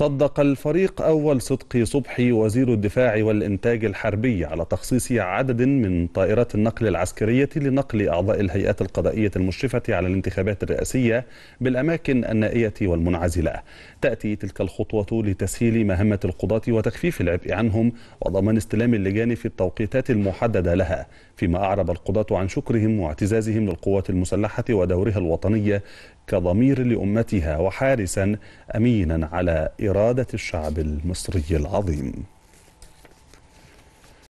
صدق الفريق أول صدقي صبحي وزير الدفاع والإنتاج الحربي على تخصيص عدد من طائرات النقل العسكرية لنقل أعضاء الهيئات القضائية المشرفة على الانتخابات الرئاسية بالأماكن النائية والمنعزلة تأتي تلك الخطوة لتسهيل مهمة القضاة وتخفيف العبء عنهم وضمان استلام اللجان في التوقيتات المحددة لها فيما أعرب القضاة عن شكرهم واعتزازهم للقوات المسلحة ودورها الوطنية كضمير لأمتها وحارسا أمينا على إرادة الشعب المصري العظيم